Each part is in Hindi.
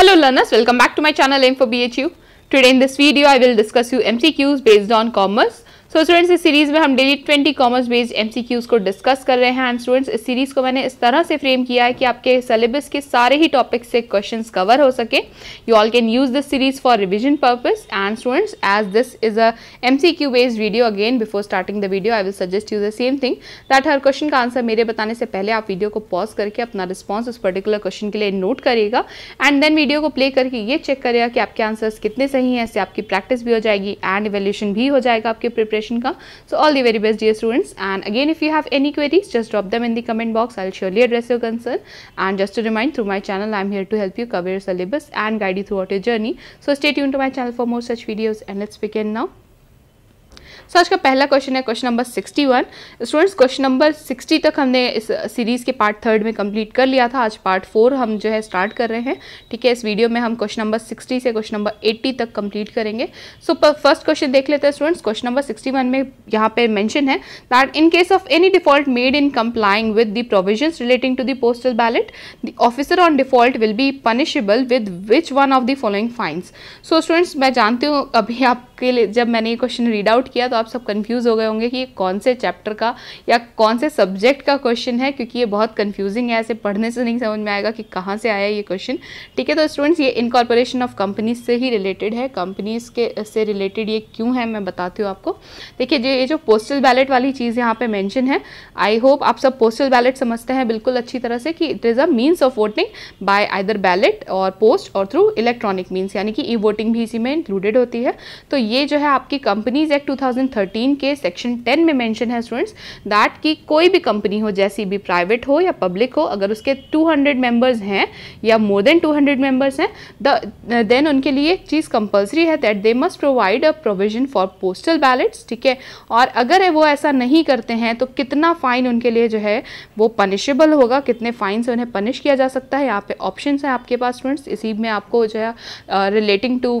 Hello learners, welcome back to my channel Aim for BHU. Today in this video I will discuss you MCQs based on commerce. So students इस सीरीज़ में हम daily twenty commerce based MCQs को डिस्कस कर रहे हैं एंड स्टूडेंट्स इस सीरीज़ को मैंने इस तरह से फ्रेम किया है कि आपके सिलेबस के सारे ही टॉपिक से क्वेश्चन कवर हो सके you all can use this series for revision purpose and students as this is a M based video again before starting the video I will suggest you the same thing that हर क्वेश्चन का आंसर मेरे बताने से पहले आप वीडियो को पॉज करके अपना रिस्पॉन्स उस पर्टिकुलर क्वेश्चन के लिए नोट करिएगा एंड देन वीडियो को प्ले करके ये चेक करेगा कि आपके आंसर्स कितने सही हैं इससे आपकी प्रैक्टिस भी हो जाएगी एंड एवेल्यूशन भी हो जाएगा आपके preparation preparation come. So all the very best dear students and again if you have any queries just drop them in the comment box. I will surely address your concern and just to remind through my channel I am here to help you cover your syllabus and guide you throughout your journey. So stay tuned to my channel for more such videos and let's begin now. So आज का पहला क्वेश्चन है question number 61 students question number 60 तक हमने इस सीरीज़ के पार्ट थर्ड में कंप्लीट कर लिया था आज पार्ट फोर हम जो है स्टार्ट कर रहे हैं ठीक है इस वीडियो में हम क्वेश्चन नंबर 60 से क्वेश्चन नंबर 80 तक कंप्लीट करेंगे सो फर्स्ट क्वेश्चन देख लेते हैं स्टूडेंट्स क्वेश्चन नंबर सिक्सटी में यहाँ पे मैंशन है that in case of any default made in complying with the provision relating to the postal ballot the officer on default will be punishable with which one of the following fines so students मैं जानती हूँ अभी आपके लिए जब मैंने ये क्वेश्चन रीड आउट किया तो आप सब कन्फ्यूज़ हो गए होंगे कि ये कौन से चैप्टर का या कौन से सब्जेक्ट का क्वेश्चन है क्योंकि ये बहुत कन्फ्यूजिंग है ऐसे पढ़ने से नहीं समझ में आएगा कि कहाँ से आया ये क्वेश्चन ठीक है तो स्टूडेंट्स ये इनकॉर्पोरेशन ऑफ कंपनीज से ही रिलेटेड है कंपनीज के से रिलेटेड ये क्यों है मैं बताती हूँ आपको देखिए जो ये जो पोस्टल बैलेट वाली चीज़ यहाँ पे मेंशन है आई होप आप सब पोस्टल बैलेट समझते हैं बिल्कुल अच्छी तरह से कि it is a means of voting by either ballot or post or through electronic means यानी कि ई वोटिंग भी इसी में इंक्लूडेड होती है तो ये जो है आपकी कंपनीज एक्ट टू 2013 के सेक्शन 10 में मेंशन है स्टूडेंट्स दैट कि कोई भी कंपनी हो जैसी भी प्राइवेट हो या पब्लिक हो अगर उसके 200 मेंबर्स हैं या मोर देन 200 मेंबर्स हैं देन उनके लिए एक चीज़ कंपलसरी है that they must provide a provision for postal ballots ठीक है और अगर वो ऐसा नहीं करते हैं तो कितना फ़ाइन उनके लिए जो है वो पनिशेबल होगा कितने फ़ाइन से उन्हें पनिश किया जा सकता है यहाँ पे ऑप्शन है आपके पास स्टूडेंट्स इसी में आपको जो है रिलेटिंग टू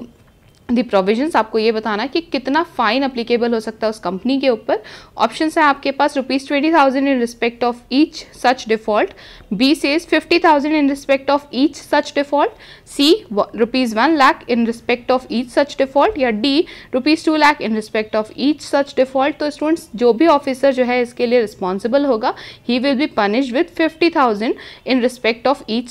दी प्रोविजंस आपको ये बताना कि कितना फाइन अप्लीकेबल हो सकता है उस कंपनी के ऊपर ऑप्शन है आपके पास rupees twenty thousand in respect of each such default B says fifty thousand in respect of each such default C rupees one lakh in respect of each such default या D rupees two lakh in respect of each such default तो स्टूडेंट्स जो भी ऑफिसर जो है इसके लिए रिस्पॉन्सिबल होगा he will be punish with fifty thousand in respect of each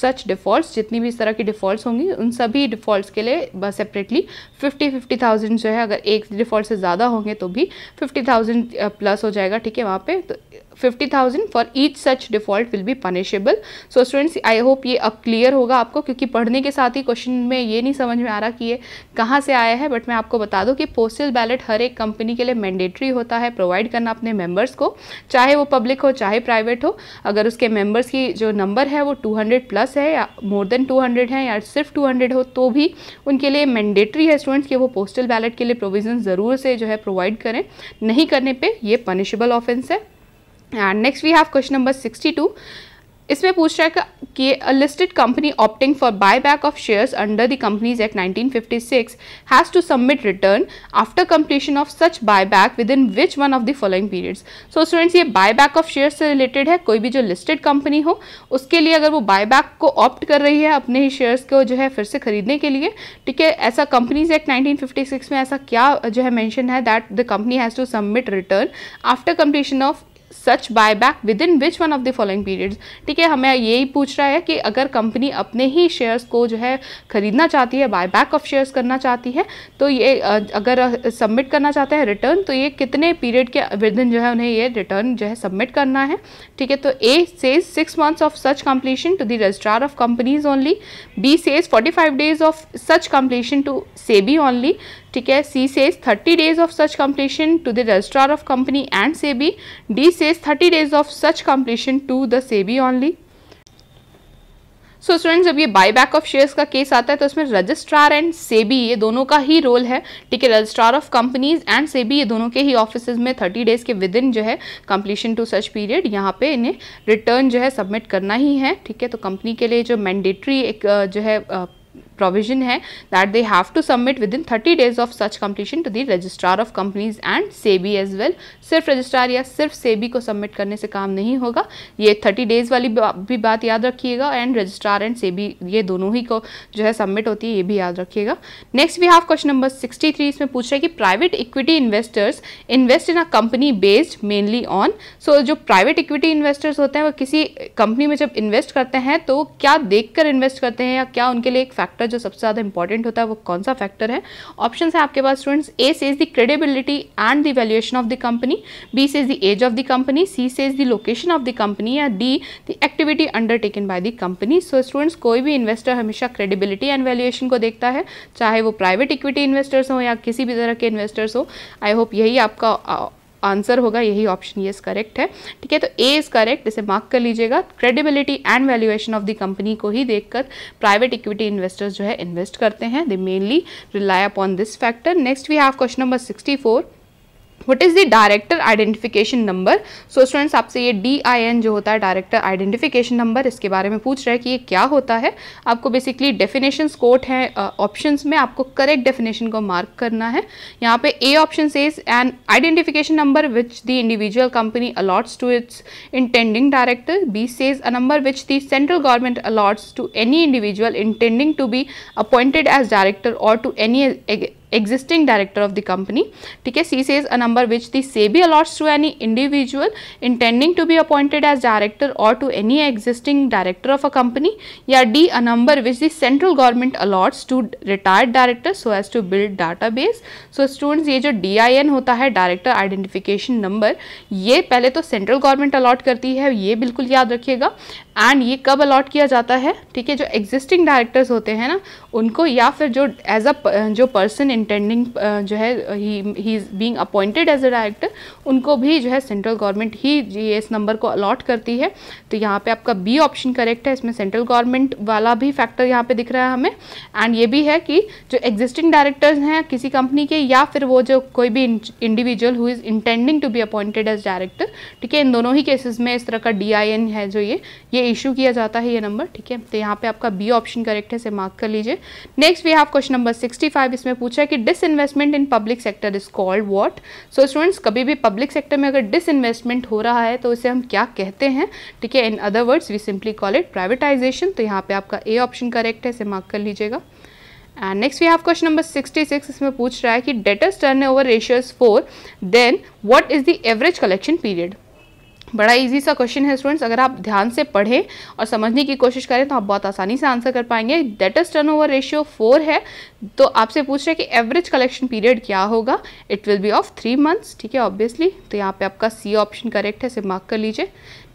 such default जितनी भी इस तरह की डिफॉल्ट होंगी उन सभी डिफॉल्ट के लिए separately definitely fifty fifty thousand जो है अगर एक डिफ़ॉल्ट से ज़्यादा होंगे तो भी फिफ्टी थाउजेंड प्लस हो जाएगा ठीक है वहाँ पे तो fifty thousand for each such default will be punishable so students I hope ये अब क्लियर होगा आपको क्योंकि पढ़ने के साथ ही क्वेश्चन में ये नहीं समझ में आ रहा कि ये कहाँ से आया है बट मैं आपको बता दूँ कि पोस्टल बैलेट हर एक कंपनी के लिए मैंडेटरी होता है प्रोवाइड करना अपने मेम्बर्स को चाहे वो पब्लिक हो चाहे प्राइवेट हो अगर उसके मेम्बर्स की जो नंबर है वो टू हंड्रेड प्लस है या मोर देन टू हंड्रेड है या सिर्फ टू हंड्रेड हो तो भी उनके लिए मैंडेटरी है स्टूडेंट्स कि वो पोस्टल बैलेट के लिए प्रोविज़न ज़रूर से जो है प्रोवाइड करें नहीं करने पर यह पनिशेबल ऑफेंस है and next we have question number sixty two इसमें पूछ रहा है कि a listed company opting for buy back of shares under the companies act 1956 has to submit return after completion of such buy back within which one of the following periods so students ये बाय बैक ऑफ शेयर्स से रिलेटेड है कोई भी जो लिस्टेड कंपनी हो उसके लिए अगर वो बाय बैक को ऑप्ट कर रही है अपने ही शेयर्स को जो है फिर से खरीदने के लिए ठीक है ऐसा कंपनीज एक्ट सिक्स में ऐसा क्या जो है मैंशन है that the company has to submit return after completion of such buy back within which one of the following periods ठीक है हमें यही पूछ रहा है कि अगर कंपनी अपने ही शेयर्स को जो है खरीदना चाहती है बाय बैक ऑफ शेयर्स करना चाहती है तो ये अगर सबमिट करना चाहते हैं रिटर्न तो ये कितने पीरियड के विद इन जो है उन्हें ये रिटर्न जो है सबमिट करना है ठीक है तो A says six months of such completion to the registrar of companies only B says forty five days of such completion to SEBI only ठीक है C says 30 days of such completion to the registrar of company and SEBI D says 30 days of such completion to the SEBI only so so students जब ये बायबैक ऑफ शेयर्स का केस आता है तो इसमें रजिस्ट्रार एंड सेबी ये दोनों का ही रोल है ठीक है registrar of companies and SEBI ये दोनों के ही ऑफिस में थर्टी डेज के विद इन जो है कंप्लीशन टू सच पीरियड यहाँ पे इन्हें रिटर्न जो है सबमिट करना ही है ठीक है तो कंपनी के लिए जो मैंडेटरी एक जो है प्रोविजन है that that they have to submit within 30 days of such completion to the registrar of companies and SEBI as well सिर्फ रजिस्ट्रार या सिर्फ सेबी को सबमिट करने से काम नहीं होगा ये थर्टी डेज वाली भी बात याद रखिएगा एंड रजिस्ट्रार एंड सेबी ये दोनों ही को जो है सबमिट होती है ये भी याद रखिएगा next we have question number sixty three इसमें पूछ रहे हैं कि private equity investors invest in a company based mainly on so जो प्राइवेट इक्विटी इन्वेस्टर्स होते हैं वो किसी कंपनी में जब इन्वेस्ट करते हैं तो क्या देखकर इन्वेस्ट करते हैं या क्या उनके लिए एक फैक्टर जो सबसे ज़्यादा इंपॉर्टेंट होता है वो कौन सा फैक्टर है ऑप्शन है आपके पास स्टूडेंट्स ए से is the credibility and the valuation of the company B से is the age of the company C से is the location of the company या D the activity undertaken by the company so students कोई भी इन्वेस्टर हमेशा क्रेडिबिलिटी एंड वैल्यूएशन को देखता है चाहे वो प्राइवेट इक्विटी इन्वेस्टर्स हो या किसी भी तरह के इन्वेस्टर्स हो आई होप यही आपका आंसर होगा यही ऑप्शन ये करेक्ट है ठीक है तो ए इज़ करेक्ट इसे मार्क कर लीजिएगा credibility and valuation of the company को ही देखकर प्राइवेट इक्विटी इन्वेस्टर्स जो है इन्वेस्ट करते हैं they mainly rely upon this factor next we have question number sixty four what is the director identification number so students आपसे ये डी आई एन जो होता है डायरेक्टर आइडेंटिफिकेशन नंबर इसके बारे में पूछ रहा है कि ये क्या होता है आपको बेसिकली डेफिनेशन कोट है ऑप्शन uh, में आपको करेक्ट डेफिनेशन को मार्क करना है यहाँ पे A option is an identification number which the individual company allots to its intending director B says a number which the central government allots to any individual intending to be appointed as director or to any existing director of the company ठीक है C says a number which the says B allots to any individual intending to be appointed as director or to any existing director of a company या D a number which the central government allots to retired director so as to build database so students ये जो डी आई एन होता है डायरेक्टर आइडेंटिफिकेशन नंबर ये पहले तो सेंट्रल गवर्नमेंट अलॉट करती है ये बिल्कुल याद रखिएगा एंड ये कब अलॉट किया जाता है ठीक है जो एग्जिस्टिंग डायरेक्टर्स होते हैं ना उनको या फिर जो एज अ जो पर्सन इंटेंडिंग uh, जो है he is being appointed as a director उनको भी जो है सेंट्रल गवर्नमेंट ही जी इस नंबर को अलॉट करती है तो यहाँ पे आपका बी ऑप्शन करेक्ट है इसमें सेंट्रल गवर्नमेंट वाला भी फैक्टर यहाँ पे दिख रहा है हमें एंड ये भी है कि जो एग्जिस्टिंग डायरेक्टर्स हैं किसी कंपनी के या फिर वो जो कोई भी individual who is intending to be appointed as director ठीक है इन दोनों ही केसेज में इस तरह का डी है जो ये ये इशू किया जाता है ये नंबर ठीक है तो यहाँ पे आपका बी ऑप्शन करेक्ट है इसे मार्क कर लीजिए next we have question number sixty इसमें पूछा कि disinvestment in public sector is called what so students कभी भी पब्लिक सेक्टर में अगर डिसइन्वेस्टमेंट हो रहा है तो उसे हम क्या कहते हैं ठीक है in other words we simply call it privatisation तो यहाँ पे आपका ए ऑप्शन करेक्ट है इसे मार्क कर लीजिएगा and next we have question number 66 इसमें पूछ रहा है कि debtors turnover ratios four then what is the average collection period बड़ा इजी सा क्वेश्चन है स्टूडेंट्स अगर आप ध्यान से पढ़ें और समझने की कोशिश करें तो आप बहुत आसानी से आंसर कर पाएंगे debtors turnover ratio four है तो आपसे पूछ रहे हैं कि एवरेज कलेक्शन पीरियड क्या होगा it will be of three months ठीक है ऑब्वियसली तो यहाँ पे आपका सी ऑप्शन करेक्ट है इसे मार्क कर लीजिए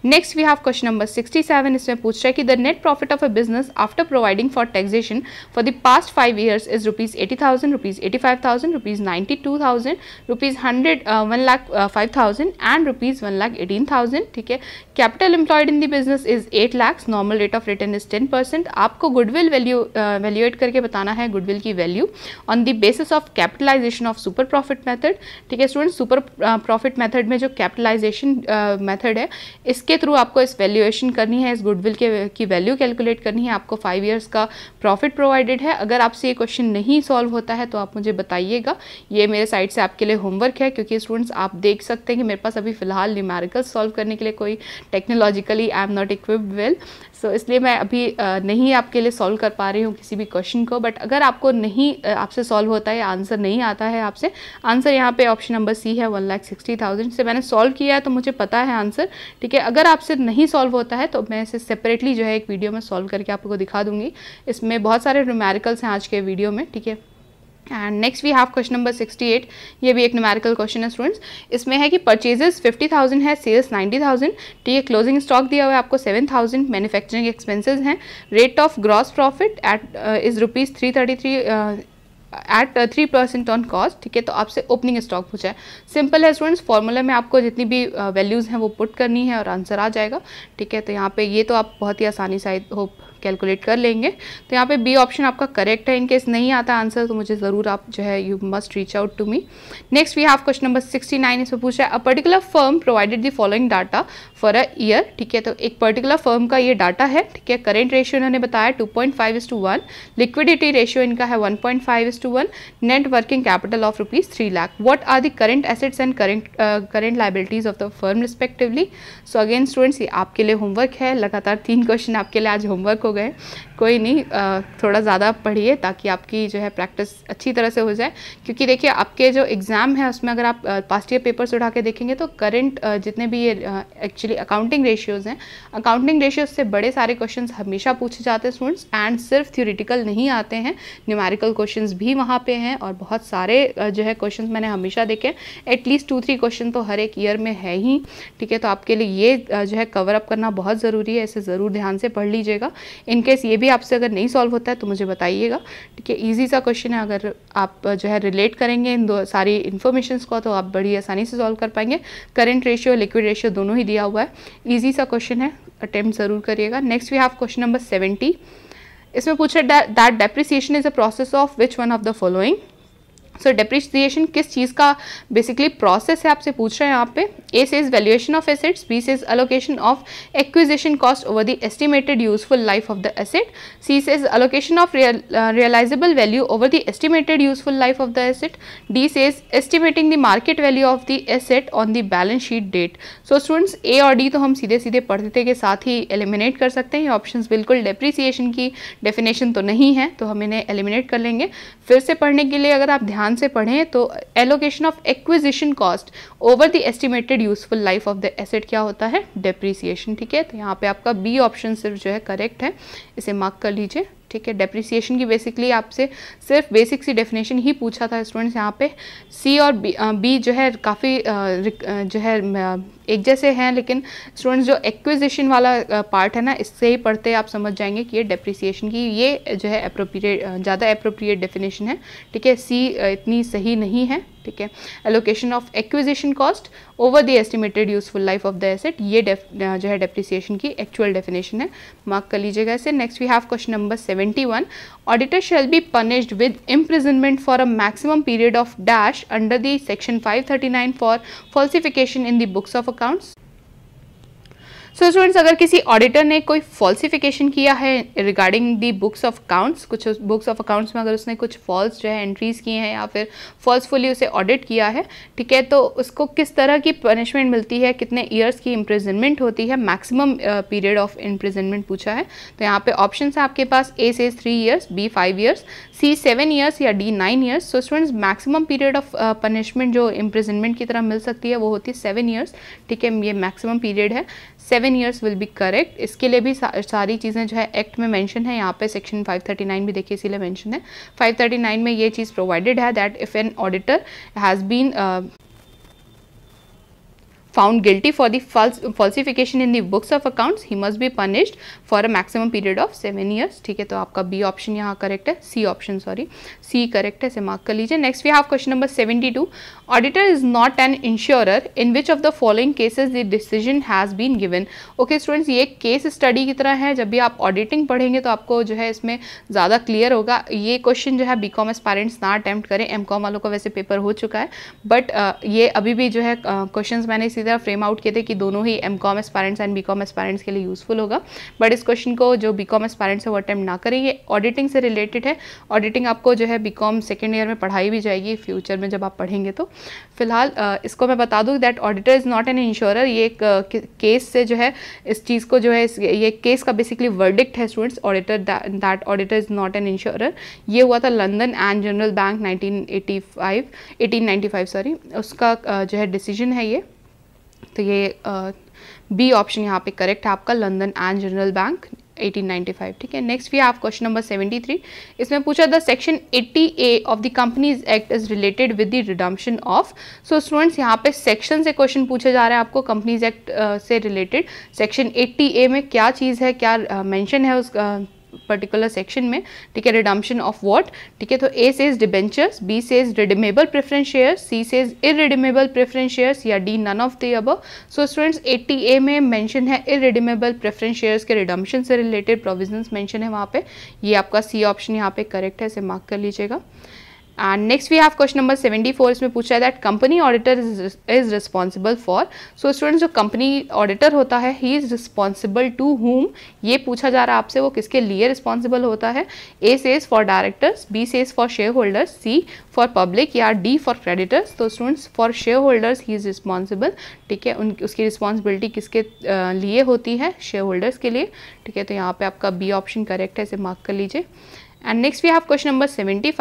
next we have question number 67 इसमें पूछ रहा है कि the net profit of a business after providing for taxation for the past five years is rupees eighty thousand rupees eighty five thousand rupees ninety two thousand rupees hundred one lakh five thousand and rupees one lakh eighteen thousand ठीक है capital employed in the business is eight lakhs normal rate of return is ten percent आपको गुडविल वैल्यू वैल्यूएट करके बताना है गुडविल की value on the basis of capitalisation of super profit method ठीक है स्टूडेंट सुपर प्रॉफिट मैथड में जो कैपिटलाइजेशन मैथड uh, है इस इसके थ्रू आपको इस वैल्यूएशन करनी है इस गुडविल के की वैल्यू कैलकुलेट करनी है आपको फाइव ईयर्स का प्रॉफिट प्रोवाइडेड है अगर आपसे ये क्वेश्चन नहीं सॉल्व होता है तो आप मुझे बताइएगा ये मेरे साइड से आपके लिए होमवर्क है क्योंकि स्टूडेंट्स आप देख सकते हैं कि मेरे पास अभी फ़िलहाल न्यूमेरिकल सॉल्व करने के लिए कोई technologically I am not equipped well so इसलिए मैं अभी नहीं आपके लिए सॉल्व कर पा रही हूँ किसी भी क्वेश्चन को बट अगर आपको नहीं आपसे सॉल्व होता है आंसर नहीं आता है आपसे आंसर यहाँ पे ऑप्शन नंबर सी है वन लाख सिक्सटी थाउजेंड से मैंने सॉल्व किया है तो मुझे पता है आंसर ठीक है अगर अगर आपसे नहीं सॉल्व होता है तो मैं इसे सेपरेटली जो है एक वीडियो में सॉल्व करके आपको दिखा दूंगी इसमें बहुत सारे न्यूमेरिकल्स हैं आज के वीडियो में ठीक है and next we have question number 68 ये भी एक न्यूमेरिकल क्वेश्चन है स्टूडेंट्स इसमें है कि परचेजेस 50,000 है सेल्स 90,000 ठीक है क्लोजिंग स्टॉक दिया हुआ है आपको 7,000 मैनुफैक्चरिंग एक्सपेंसेस हैं rate of gross profit at is rupees three eight three percent on cost ठीक है तो आपसे ओपनिंग स्टॉक पूछा है सिंपल है स्टूडेंट्स फॉर्मूला में आपको जितनी भी वैल्यूज़ uh, हैं वो पुट करनी है और आंसर आ जाएगा ठीक है तो यहाँ पे ये तो आप बहुत ही आसानी से आई होप कैलकुलेट कर लेंगे तो यहाँ पे बी ऑप्शन आपका करेक्ट है इनकेस नहीं आता आंसर तो मुझे ज़रूर आप जो है you must reach out to me next we have question number sixty nine इसमें पूछा है a particular firm provided the following data for a year ठीक है तो एक पर्टिकुलर फर्म का ये डाटा है ठीक है करेंट रेशियो इन्होंने बताया two point five is to one liquidity ratio इनका है one point five is to one net working capital of rupees three lakh what are the current assets and current current liabilities of the firm respectively so again students ये आपके लिए होमवर्क है लगातार तीन क्वेश्चन आपके लिए आज होमवर्क हो गए कोई नहीं थोड़ा ज़्यादा पढ़िए ताकि आपकी जो है प्रैक्टिस अच्छी तरह से हो जाए क्योंकि देखिए आपके जो एग्ज़ाम है उसमें अगर आप पास्ट ईयर पेपर्स उठा के देखेंगे तो करंट जितने भी ये एक्चुअली अकाउंटिंग रेशियोज़ हैं अकाउंटिंग रेशियोज से बड़े सारे क्वेश्चन हमेशा पूछे जाते हैं स्टूडेंट्स एंड सिर्फ थ्योरिटिकल नहीं आते हैं न्यूमेरिकल क्वेश्चन भी वहाँ पर हैं और बहुत सारे जो है क्वेश्चन मैंने हमेशा देखे एटलीस्ट टू थ्री क्वेश्चन तो हर एक ईयर में है ही ठीक है तो आपके लिए ये जो है कवर अप करना बहुत ज़रूरी है इसे ज़रूर ध्यान से पढ़ लीजिएगा इनकेस ये भी भी आपसे अगर नहीं सॉल्व होता है तो मुझे बताइएगा ठीक है ईजी सा क्वेश्चन है अगर आप जो है रिलेट करेंगे इन दो सारी इन्फॉर्मेशन को तो आप बड़ी आसानी से सॉल्व कर पाएंगे करेंट रेशियो लिक्विड रेशियो दोनों ही दिया हुआ है ईजी सा क्वेश्चन है अटैम्प्ट ज़रूर करिएगा next we have question number seventy इसमें पूछा that depreciation is a process of which one of the following so depreciation किस चीज़ का बेसिकली प्रोसेस है आपसे पूछ रहे हैं यहाँ पे ए से is valuation of assets B से is allocation of acquisition cost over the estimated useful life of the asset C से is allocation of realisable value over the estimated useful life of the asset D से is estimating the market value of the asset on the balance sheet date so students A और डी तो हम सीधे सीधे पढ़ते के साथ ही एलिमिनेट कर सकते हैं ये ऑप्शन बिल्कुल डेप्रिसिएशन की डेफिनेशन तो नहीं है तो हम इन्हें एलिमिनेट कर लेंगे फिर से पढ़ने के लिए अगर आप ध्यान ध्यान से पढ़ें तो allocation of acquisition cost over the estimated useful life of the asset क्या होता है डेप्रीसिएशन ठीक है तो यहाँ पे आपका बी ऑप्शन सिर्फ जो है करेक्ट है इसे मार्क कर लीजिए ठीक है डेप्रिसिएशन की बेसिकली आपसे सिर्फ बेसिक सी डेफिनेशन ही पूछा था स्टूडेंट्स यहाँ पे सी और बी बी जो है काफ़ी जो है एक जैसे हैं लेकिन स्टूडेंट्स जो एक्विजिशन वाला पार्ट है ना इससे ही पढ़ते आप समझ जाएंगे कि ये डेप्रिसिएशन की ये जो है अप्रोप्रिएट ज़्यादा अप्रोप्रिएट डेफिनेशन है ठीक है सी इतनी सही नहीं है ठीक है allocation of acquisition cost over the estimated useful life of the asset ये जो है डेप्रिसिएशन की एक्चुअल डेफिनेशन है मार्क कर लीजिएगा इसे next we have question number seventy one auditor shall be punished with imprisonment for a maximum period of dash under the section five thirty nine for falsification in the books of accounts so so students अगर किसी ऑडिटर ने कोई फॉल्सिफिकेशन किया है regarding the books of accounts कुछ बुक्स ऑफ अकाउंट्स में अगर उसने कुछ फॉल्स जो है एंट्रीज किए हैं या फिर फॉल्सफुली उसे ऑडिट किया है ठीक है तो उसको किस तरह की पनिशमेंट मिलती है कितने ईयर्स की इम्प्रिजनमेंट होती है मैक्सिमम पीरियड ऑफ इम्प्रिजनमेंट पूछा है तो यहाँ पे ऑप्शन है आपके पास ए से three years B five years C seven years या D nine years so students maximum period of punishment जो इम्प्रिजनमेंट की तरह मिल सकती है वो होती है सेवन ईयर्स ठीक है ये मैक्सिमम पीरियड है seven years will be correct इसके लिए भी सा, सारी चीज़ें जो है एक्ट में मेंशन है यहाँ पे सेक्शन 539 भी देखिए इसीलिए मेंशन है 539 में ये चीज़ प्रोवाइडेड है that if an auditor has been found guilty for the false falsification in the books of accounts he must be punished for a maximum period of seven years ठीक है तो आपका बी ऑप्शन यहाँ करेक्ट है C option sorry C correct है इसे मार्क कर लीजिए next we have question number seventy two auditor is not an insurer in which of the following cases the decision has been given okay students ये केस स्टडी की तरह है जब भी आप ऑडिटिंग पढ़ेंगे तो आपको जो है इसमें ज़्यादा क्लियर होगा ये क्वेश्चन जो है बी कॉम एस पेरेंट्स ना अटैम्प्ट करें एम कॉम वालों का वैसे पेपर हो चुका है बट uh, ये अभी भी जो है क्वेश्चन uh, मैंने इसी तरह फ्रेम आउट किए थे कि दोनों ही M com S and B com S के लिए यूजफुल होगा बट इस क्वेश्चन को जो बी कॉम एस है वो अटैम्प्ट ना करें ये ऑडिटिंग से रिलेटेड है ऑडिटिंग आपको जो है बी कॉम सेकेंड ईयर में पढ़ाई भी जाएगी फ्यूचर में जब आप पढ़ेंगे तो फिलहाल इसको मैं बता दूँ that auditor is not an insurer ये एक केस से जो है इस चीज़ को जो है ये केस का बेसिकली वर्डिक्ट है students auditor that auditor is not an insurer ये हुआ था London and General Bank 1985 1895 sorry उसका जो है डिसीजन है ये तो ये बी ऑप्शन यहाँ पे करेक्ट है आपका लंदन एंड जनरल बैंक 1895 ठीक है नेक्स्ट भी आप क्वेश्चन नंबर 73 इसमें पूछा the section 80 A of the companies Act is related with the redemption of so students यहाँ पे सेक्शन से क्वेश्चन पूछा जा रहा है आपको कंपनीज एक्ट से रिलेटेड सेक्शन 80 ए में क्या चीज़ है क्या मेंशन है उस uh, पर्टिकुलर सेक्शन में ठीक है रिडम्पशन ऑफ वॉट ठीक है तो A says debentures B says redeemable preference share C says irredeemable preference shares या D none of the above so students eighty A में मैंशन है इरिडीमेबल प्रेफरेंस शेयर्स के रिडम्पशन से रिलेटेड प्रोविजन मैंशन है वहाँ पे ये आपका सी ऑप्शन यहाँ पे करेक्ट है इसे मार्क कर लीजिएगा and next we have question number 74 इसमें पूछा है that company auditor is responsible for so students जो कंपनी ऑडिटर होता है he is responsible to whom ये पूछा जा रहा है आपसे वो किसके लिए रिस्पॉन्सिबल होता है ए से इज फॉर डायरेक्टर्स बी से is for shareholders C for public या डी फॉर क्रेडिटर्स तो students for shareholders he is responsible ठीक है उन उसकी रिस्पॉन्सिबिलिटी किसके लिए होती है शेयर होल्डर्स के लिए ठीक है तो यहाँ पर आपका बी ऑप्शन करेक्ट है इसे मार्क कर लीजिए and next we have question number seventy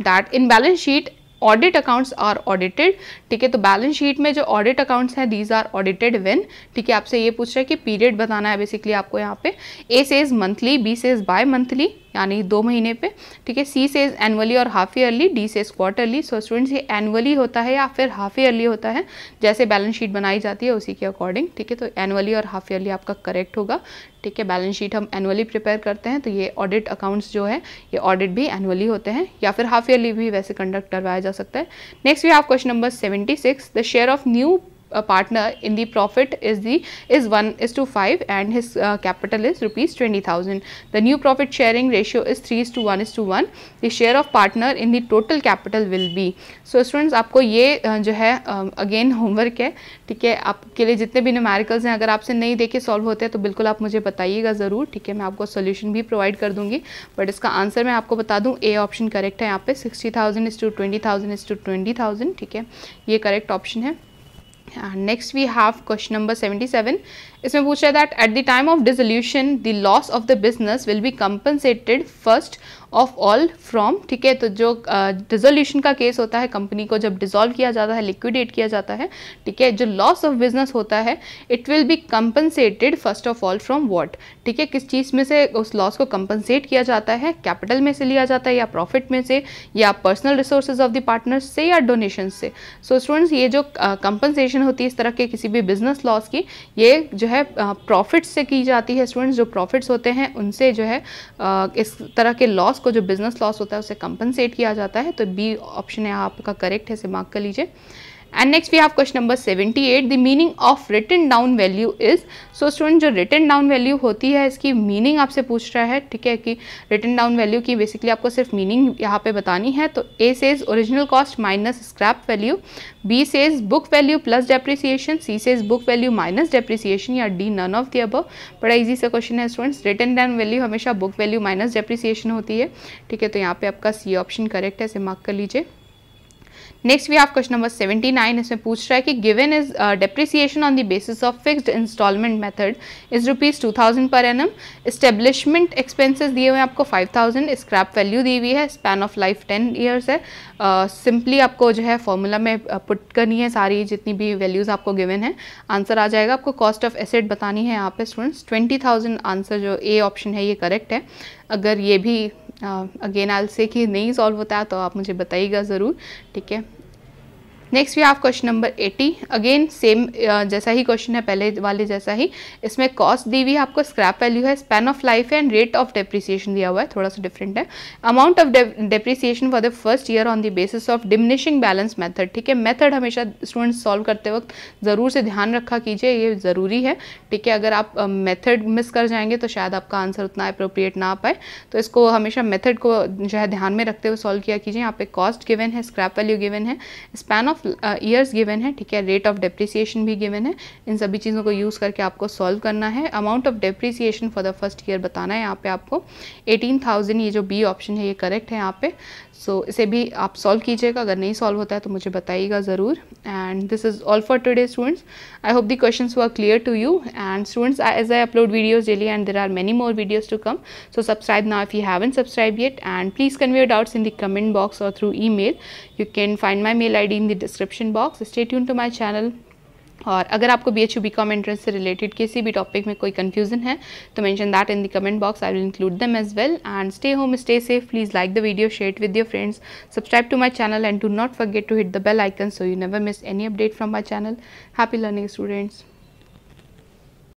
that in balance sheet audit accounts are audited ठीक है तो बैलेंस शीट में जो ऑडिट अकाउंट्स हैं दीज आर ऑडिटेड वेन ठीक है आपसे ये पूछ रहा है कि पीरियड बताना है बेसिकली आपको यहाँ पे A says monthly B says bimonthly यानी दो महीने पे ठीक है सी सेज एनुअली और half yearly D says quarterly so students ये एनुअली होता है या फिर हाफ ईयरली होता है जैसे बैलेंस शीट बनाई जाती है उसी के अकॉर्डिंग ठीक है तो एनुअली और हाफ ईयरली आपका करेक्ट होगा ठीक है बैलेंस शीट हम एनुअली प्रिपेयर करते हैं तो ये ऑडिट अकाउंट्स जो है ये ऑडिट भी एनुअली होते हैं या फिर हाफ ईयरली भी वैसे कंडक्ट करवाया जा सकता है नेक्स्ट भी आप question number seventy six the share of new uh, partner in the profit is the is 1 is to 5 and his uh, capital is rupees 20000 the new profit sharing ratio is 3 is to 1 is to 1 the share of partner in the total capital will be so students आपको ये uh, जो है अगेन uh, होमवर्क है ठीक है आपके लिए जितने भी न्यूमेरिकल्स हैं अगर आपसे नहीं देखे सॉल्व होते हैं तो बिल्कुल आप मुझे बताइएगा ज़रूर ठीक है मैं आपको सोल्यूशन भी प्रोवाइड कर दूंगी बट इसका आंसर मैं आपको बता दूँ ए ऑप्शन करेक्ट है यहाँ पे sixty thousand is to twenty thousand is to twenty thousand ठीक है ये करेक्ट ऑप्शन है Uh, next we have question number 77 इसमें पूछा है that at the time of dissolution the loss of the business will be compensated first of all from ठीक है तो जो डिसोल्यूशन uh, का केस होता है कंपनी को जब डिसॉल्व किया जाता है लिक्विडेट किया जाता है ठीक है जो लॉस ऑफ बिजनेस होता है it will be compensated first of all from what ठीक है किस चीज़ में से उस लॉस को कंपनसेट किया जाता है कैपिटल में से लिया जाता है या प्रॉफिट में से या personal resources of the partners से या डोनेशन से सो so, स्टूडेंट्स ये जो कंपनसेशन uh, होती है इस तरह के किसी भी बिजनेस लॉस की ये जो है प्रॉफिट्स से की जाती है स्टूडेंट्स जो प्रॉफिट्स होते हैं उनसे जो है इस तरह के लॉस को जो बिजनेस लॉस होता है उसे कंपनसेट किया जाता है तो बी ऑप्शन है आपका करेक्ट है इसे मार्क कर लीजिए and next we have question number 78 the meaning of written down value is so student जो रिटन डाउन वैल्यू होती है इसकी मीनिंग आपसे पूछ रहा है ठीक है कि रिटन डाउन वैल्यू की बेसिकली आपको सिर्फ मीनिंग यहाँ पे बतानी है तो A says original cost minus scrap value B says book value plus depreciation C says book value minus depreciation या D none of the above बड़ा ईजी सा क्वेश्चन है स्टूडेंट्स रिटन डाउन वैल्यू हमेशा बुक वैल्यू माइनस डेप्रिसिएशन होती है ठीक है तो यहाँ पे आपका सी ऑप्शन करेक्ट है इसे मार्क कर लीजिए next we have question number 79 इसमें पूछ रहा है कि given is depreciation on the basis of fixed instalment method is rupees two thousand per annum establishment expenses दिए हुए हैं आपको 5000 स्क्रैप वैल्यू दी हुई है स्पैन ऑफ लाइफ 10 ईयर्स है सिंपली uh, आपको जो है फॉर्मूला में पुट uh, करनी है सारी जितनी भी वैल्यूज़ आपको गिवन है आंसर आ जाएगा आपको कॉस्ट ऑफ एसेट बतानी है यहाँ पे स्टूडेंट्स थाउजेंड आंसर जो ए ऑप्शन है ये करेक्ट है अगर ये भी अगेन आल से कि नहीं सॉल्व होता है तो आप मुझे बताइएगा ज़रूर ठीक है नेक्स्ट वी आप क्वेश्चन नंबर 80 अगेन सेम जैसा ही क्वेश्चन है पहले वाले जैसा ही इसमें कॉस्ट दी हुई है आपको स्क्रैप वैल्यू है स्पैन ऑफ लाइफ है एंड रेट ऑफ डेप्रिसिएशन दिया हुआ है थोड़ा सा डिफरेंट है amount of depreciation for the first year on the basis of diminishing balance method ठीक है मैथड हमेशा स्टूडेंट्स सॉल्व करते वक्त ज़रूर से ध्यान रखा कीजिए ये ज़रूरी है ठीक है अगर आप मेथड मिस कर जाएंगे तो शायद आपका आंसर उतना अप्रोप्रिएट ना आ पाए तो इसको हमेशा मेथड को जो है ध्यान में रखते हुए सॉल्व किया कीजिए यहाँ पे कॉस्ट गिवन है स्क्रैप वैल्यू गिवन है span of years given uh, है ठीक है रेट ऑफ डेप्रिसिएशन भी गिवन है इन सभी चीज़ों को यूज़ करके आपको सॉल्व करना है amount of depreciation for the first year बताना है यहाँ पे आपको 18,000 ये जो बी ऑप्शन है ये करेक्ट है यहाँ पे सो so, इसे भी आप सॉल्व कीजिएगा अगर नहीं सॉल्व होता है तो मुझे बताइएगा ज़रूर and this is all for today students I hope the question were clear to you and students as I upload videos daily and there are many more videos to come so subscribe ना if you haven't subscribe it and please convey doubts in the comment box और through email you can find my mail I D in the description box stay यून टू माई चैनल और अगर आपको B H U B com entrance से रिलेटेड किसी भी टॉपिक में कोई कन्फ्यूजन है तो mention that in the comment box I will include them as well and stay home stay safe please like the video share with your friends subscribe to my channel and do not forget to hit the bell icon so you never miss any update from my channel happy learning students